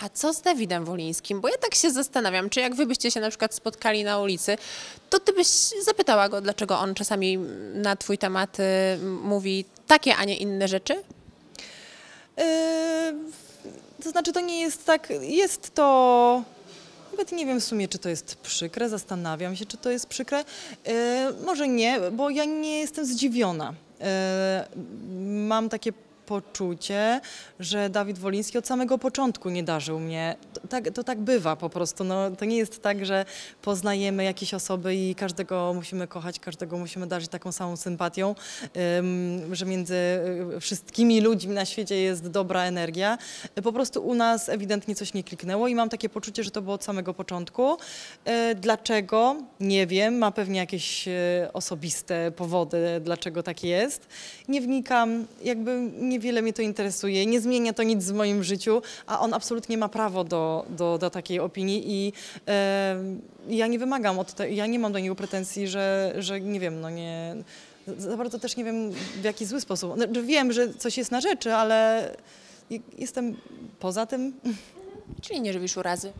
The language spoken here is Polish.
A co z Dawidem Wolińskim? Bo ja tak się zastanawiam, czy jak wy byście się na przykład spotkali na ulicy, to ty byś zapytała go, dlaczego on czasami na twój temat y, mówi takie, a nie inne rzeczy? Yy, to znaczy, to nie jest tak, jest to nawet nie wiem w sumie, czy to jest przykre, zastanawiam się, czy to jest przykre. Yy, może nie, bo ja nie jestem zdziwiona. Yy, mam takie poczucie, że Dawid Woliński od samego początku nie darzył mnie. To tak, to tak bywa po prostu. No, to nie jest tak, że poznajemy jakieś osoby i każdego musimy kochać, każdego musimy darzyć taką samą sympatią, że między y, wszystkimi ludźmi na świecie jest dobra energia. Po prostu u nas ewidentnie coś nie kliknęło i mam takie poczucie, że to było od samego początku. Y, dlaczego? Nie wiem. Ma pewnie jakieś y, osobiste powody, dlaczego tak jest. Nie wnikam, jakby nie niewiele mnie to interesuje, nie zmienia to nic w moim życiu, a on absolutnie ma prawo do, do, do takiej opinii i e, ja nie wymagam od tego, ja nie mam do niego pretensji, że, że nie wiem, no nie za bardzo też nie wiem w jaki zły sposób. No, wiem, że coś jest na rzeczy, ale jestem poza tym. Czyli nie żywisz urazy?